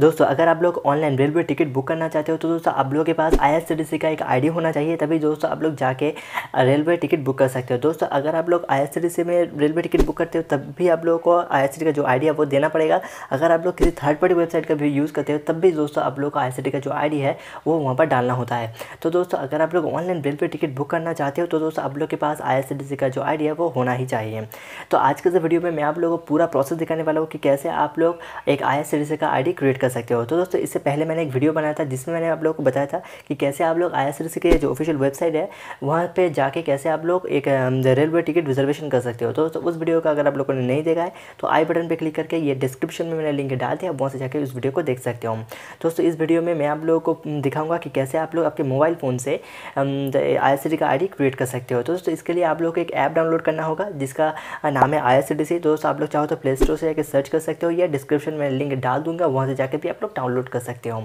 दोस्तों अगर आप लोग ऑनलाइन रेलवे टिकट बुक करना चाहते हो तो दोस्तों आप लोगों के पास आई का एक आई होना चाहिए तभी दोस्तों आप लोग जाके रेलवे टिकट बुक कर सकते हो दोस्तों अगर आप लोग आई में रेलवे टिकट बुक करते हो तब भी आप लोगों को आई का जो आई है वो देना पड़ेगा अगर आप लोग किसी थर्ड पार्टी वेबसाइट का भी यूज़ करते हो तब भी दोस्तों आप लोग को आई का जो आई है वो वहाँ पर डालना होता है तो दोस्तों अगर आप लोग ऑनलाइन रेलवे टिकट बुक करना चाहते हो तो दोस्तों आप लोग के पास आई का जो आई है वो होना ही चाहिए तो आज के वीडियो में मैं आप लोगों को पूरा प्रोसेस दिखाने वाला हूँ कि कैसे आप लोग एक आई का आई क्रिएट कर सकते हो तो दोस्तों इससे पहले मैंने एक वीडियो बनाया था जिसमें मैंने आप लोगों को बताया था कि कैसे आप लोग आई के जो ऑफिशियल वेबसाइट है वहाँ पर जाके कैसे आप लोग एक रेलवे टिकट रिजर्वेशन कर सकते हो तो, दोस्तों उस वीडियो का अगर आप लोगों ने नहीं देखा है तो आई बटन पर क्लिक करके ये डिस्क्रिप्शन में मैंने लिंक डाल दिया वहाँ से जाकर उस वीडियो को देख सकते हो दोस्तों इस वीडियो में मैं आप लोगों को दिखाऊंगा कि कैसे आप लोग आपके मोबाइल फ़ोन से आई एस का आई क्रिएट कर सकते हो तो दोस्तों इसके लिए आप लोग को एक ऐप डाउनलोड करना होगा जिसका नाम है आई एस दोस्तों आप लोग चाहो तो प्ले स्टोर से जाकर सर्च कर सकते हो या डिस्क्रिप्शन में लिंक डाल दूंगा वहाँ से जाकर जाकर भी आप लोग डाउनलोड कर सकते हो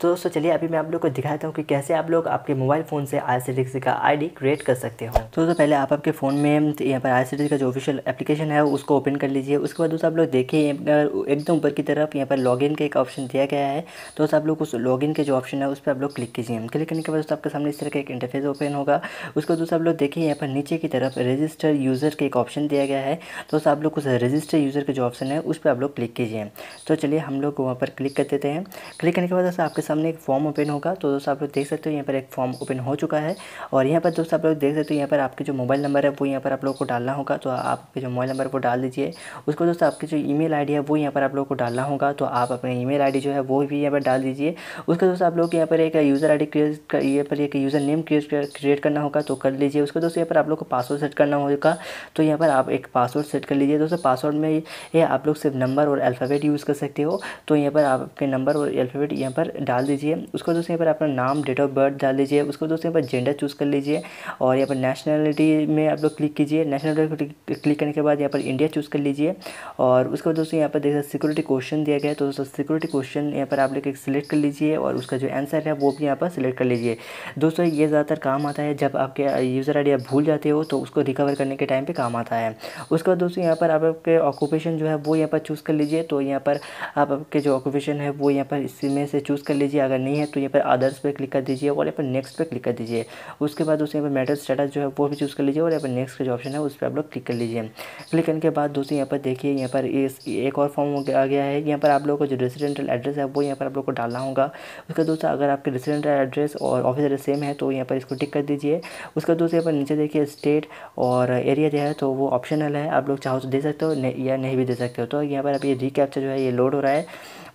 तो दोस्तों चलिए अभी मैं आप लोग को दिखाता हूँ कि कैसे आप लोग आपके मोबाइल फ़ोन से आई का आई क्रिएट कर सकते हो तो दोस्तों पहले आप आपके फ़ोन में यहाँ पर आई का जो ऑफिशियल एप्लीकेशन है उसको ओपन कर लीजिए उसके बाद दोस्तों आप लोग देखिए एकदम ऊपर की तरफ यहाँ पर इन का एक ऑप्शन दिया गया है तो आप लोग उस इन के जो ऑप्शन है उस पर आप लोग क्लिक कीजिए क्लिक करने के बाद दोस्तों आपके सामने इस तरह का एक इंटरफेस ओपन होगा उसको बाद आप लोग देखिए यहाँ पर नीचे की तरफ रजिस्टर यूज़र का एक ऑप्शन दिया गया है तो आप लोग उस रजिस्टर यूज़र का जो ऑप्शन है उस पर आप लोग क्लिक कीजिए तो चलिए हम लोग वहाँ पर क्लिक क्लिक कर देते हैं क्लिक करने के बाद दोस्तों आपके सामने एक फॉर्म ओपन होगा तो दोस्तों आप लोग देख सकते हो यहाँ पर एक फॉर्म ओपन हो चुका है और यहाँ पर दोस्तों आप लोग देख सकते हो यहाँ पर आपके जो मोबाइल नंबर है वो यहाँ पर आप लोग को डालना होगा तो आपके जो मोबाइल नंबर वो डाल दीजिए उसको दोस्तों आपकी जो ई मेल है वो यहाँ पर आप लोग को डालना होगा तो आप अपने ई मेल जो है वो भी यहाँ पर डाल दीजिए उसके दोस्तों आप लोग यहाँ पर एक यूज़र आई क्रिएट कर यहाँ पर एक यूज़र नेम क्रिएट क्रिएट करना होगा तो कर लीजिए उसके दोस्तों यहाँ पर आप लोग को पासवर्ड सेट करना होगा तो यहाँ पर आप एक पासवर्ड सेट कर लीजिए दोस्तों पासवर्ड में ये आप लोग सिर्फ नंबर और अल्फ़ाबेट यूज़ कर सकते हो तो यहाँ पर आप आपके नंबर और अल्फ़ाबेट यहाँ पर डाल दीजिए उसको दोस्तों यहाँ पर अपना नाम डेट ऑफ बर्थ डाल दीजिए उसको दोस्तों यहाँ पर जेंडर चूज़ कर लीजिए और यहाँ पर नेशनलिटी में आप लोग क्लिक कीजिए नेशनलिटी क्लिक करने के बाद यहाँ पर इंडिया चूज़ कर लीजिए और उसके बाद दोस्तों यहाँ पर देखिए सिक्योरिटी क्वेश्चन दिया गया तो दोस्तों सिक्योरिटी क्वेश्चन यहाँ पर आप लोग एक सिलेक्ट कर लीजिए और उसका जो आंसर है वो भी यहाँ पर सिलेक्ट कर लीजिए दोस्तों ये ज़्यादातर काम आता है जब आपके यूज़र आई आप भूल जाते हो तो उसको रिकवर करने के टाइम पर काम आता है उसके बाद दोस्तों यहाँ पर आपके ऑक्यूपेशन जो है वो यहाँ पर चूज़ कर लीजिए तो यहाँ पर आपके जो ऑक्यूपेशन ऑप्शन है वो यहाँ पर इसमें से चूज़ कर लीजिए अगर नहीं है तो यहाँ पर आदर्स पर क्लिक कर दीजिए और यहाँ पर नेक्स्ट पर क्लिक कर दीजिए उसके बाद दोस्तों यहाँ पर मैटर स्टेटस जो है वो भी चूज़ कर लीजिए और यहाँ पर नेक्स्ट का जो ऑप्शन है उस पर आप लोग क्लिक कर लीजिए क्लिक करने के बाद दोस्तों यहाँ पर देखिए यहाँ पर एक और फॉर्म आ गया है यहाँ पर आप लोगों को जो रेसिडेंटल एड्रेस है वो यहाँ पर आप लोग को डालना होगा उसका दोस्तों अगर आपके रेसिडेंटल एड्रेस और ऑफिस एड्रेस सेम है तो यहाँ पर इसको टिक कर दीजिए उसका दोस्तों यहाँ पर नीचे देखिए स्टेट और एरिया जो है तो वो ऑप्शनल है आप लोग चाहो तो दे सकते हो या नहीं भी दे सकते हो तो यहाँ पर आप ये रिकैप्चर जो है ये लोड हो रहा है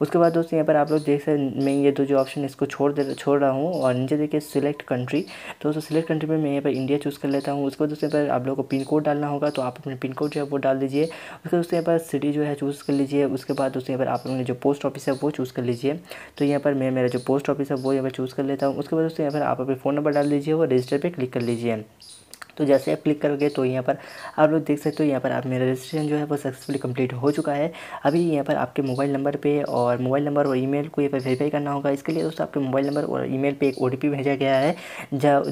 उसके बाद दोस्तों यहाँ पर आप लोग देख सकते मैं ये दो जो ऑप्शन इसको छोड़ दे छोड़ रहा हूँ और नीचे देखिए सिलेक्ट कंट्री तो दोस्तों सिलेक्ट कंट्री में मैं यहाँ पर इंडिया चूज़ कर लेता हूँ उसके बाद दोस्तों यहाँ पर आप लोग को पिन कोड डालना होगा तो आप अपने पिन कोड जो है वो डाल दीजिए उसके बाद दोस्तों यहाँ पर सिटी जो है चूज़ कर लीजिए उसके बाद दोस्तों यहाँ पर आप लोगों ने जो पोस्ट ऑफिस है वो चूज़ कर लीजिए तो यहाँ पर मैं मेरा जो पोस्ट ऑफिस है वो यहाँ पर चूज़ कर लेता हूँ उसके बाद दोस्तों यहाँ पर आप अपने फ़ोन नंबर डाल दीजिए और रजिस्टर पर क्लिक कर लीजिए तो जैसे आप क्लिक करोगे तो यहाँ पर आप लोग देख सकते हो यहाँ पर आप मेरा रजिस्ट्रेशन जो है वो सक्सेसफुली कंप्लीट हो चुका है अभी यहाँ पर आपके मोबाइल नंबर पर और मोबाइल नंबर और ईमेल को यहाँ पर वेरीफाई करना होगा इसके लिए दोस्तों आपके मोबाइल नंबर और ईमेल पे एक ओ भेजा गया है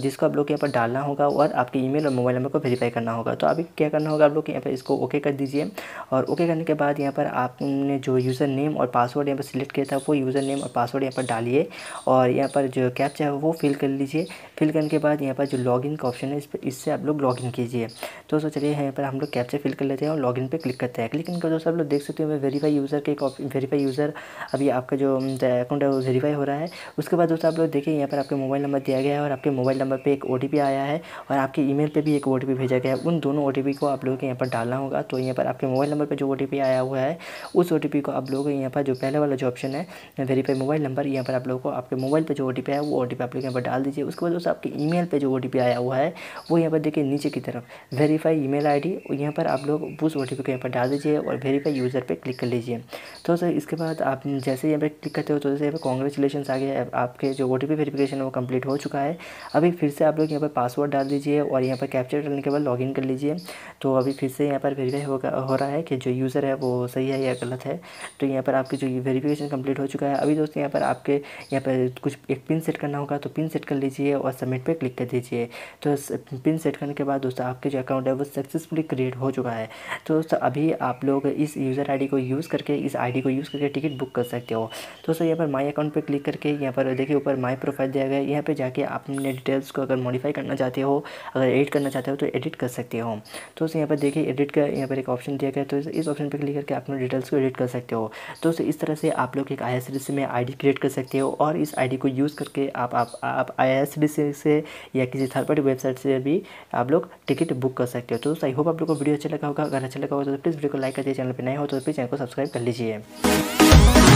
जिसको आप लोग यहाँ पर डालना होगा और आपके ईमेल और मोबाइल नंबर को वेरीफाई करना होगा तो अभी क्या करना होगा आप लोग यहाँ पर इसको ओके कर दीजिए और ओके करने के बाद यहाँ पर आपने जो यूज़र नेम और पासवर्ड यहाँ पर सिलेक्ट किया था वो यूज़र नेम और पासवर्ड यहाँ पर डालिए और यहाँ पर जो कैप्चा है वो फिल कर लीजिए फिल करने के बाद यहाँ पर जो लॉगिन का ऑप्शन है इस पर इससे आप लोग लॉगिन कीजिए तो दोस्तों चलिए यहाँ पर हम लोग कैप्चर फिल कर लेते हैं और लॉगिन पे क्लिक करते हैं क्लिक कर दोस्तों आप लोग देख सकते हो वेरीफाई यूज़र के वेरीफाई यूज़र अभी आपका जो अकाउंट है वो वेरीफाई हो रहा है उसके बाद दोस्तों आप लोग देखिए यहाँ पर आपके मोबाइल नंबर दिया गया है और आपके मोबाइल नंबर पर एक ओ आया है और आपके ई पर भी एक ओ भेजा गया है उन दोनों ओ को आप लोग यहाँ पर डालना होगा तो यहाँ पर आपके मोबाइल नंबर पर जो ओ आया हुआ है उस ओ को आप लोग यहाँ पर जो पहले वाला जो ऑप्शन है वेरीफाई मोबाइल नंबर यहाँ पर आप लोगों को आपके मोबाइल पर जो ओ है वो ओ आप लोग यहाँ पर डाल दीजिए उसके बाद दोस्तों आपके ई पर जो ओ आया हुआ है वो यहाँ पर देखिए नीचे की तरफ वेरीफाई ईमेल आईडी यहाँ पर आप लोग पुश ओटीपी को यहाँ पर डाल दीजिए और वेरीफाई यूज़र पे क्लिक कर लीजिए तो सर इसके बाद आप जैसे यहाँ पर क्लिक करते हो तो जैसे यहाँ पर कॉन्ग्रेचुलेशन आ गया आपके जो ओ टी वेरीफिकेशन वो कम्प्लीट हो चुका है अभी फिर से आप लोग यहाँ पर पासवर्ड डाल दीजिए और यहाँ पर कैप्चर डालने के बाद इन कर लीजिए तो अभी फिर से यहाँ पर वेरीफाई होगा हो रहा है कि जो यूज़र है वो सही है या गलत है तो यहाँ पर आपकी जो वेरीफिकेशन कंप्लीट हो चुका है अभी दोस्तों यहाँ पर आपके यहाँ पर कुछ एक पिन सेट करना होगा तो पिन सेट कर लीजिए और सबमिट पर क्लिक कर दीजिए तो पिन सेट क्रिएट करने के बाद दोस्तों आपके जो अकाउंट है वो सक्सेसफुली क्रिएट हो चुका है तो दोस्तों अभी आप लोग इस यूज़र आई को यूज़ करके इस आई को यूज़ करके टिकट बुक कर सकते हो तो दोस्तों यहाँ पर माई अकाउंट पर क्लिक करके यहाँ पर देखिए ऊपर माई प्रोफाइल दिया गया यहाँ पर जाके आप अपने डिटेल्स को अगर मॉडिफाई करना चाहते हो अगर एडिट करना चाहते हो तो एडिट कर सकते हो तो यहाँ पर देखिए एडिट का यहाँ पर एक ऑप्शन दिया गया तो इस ऑप्शन पर क्लिक करके आप अपने डिटेल्स को एडिट कर सकते हो तो दोस्तों इस तरह से आप लोग एक आई एस में आई क्रिएट कर सकते हो और इस आई को यूज़ करके आप आप आई एस से या किसी थर्ड पार्टी वेबसाइट से भी आप लोग टिकट बुक कर सकते हो तो दोस्तों आई होप आप लोग को वीडियो अच्छा लगा होगा अगर अच्छा लगा होगा तो प्लीज़ वीडियो को लाइक कर दीजिए चैनल पर नए हो तो प्लीज़ चैनल को सब्सक्राइब कर लीजिए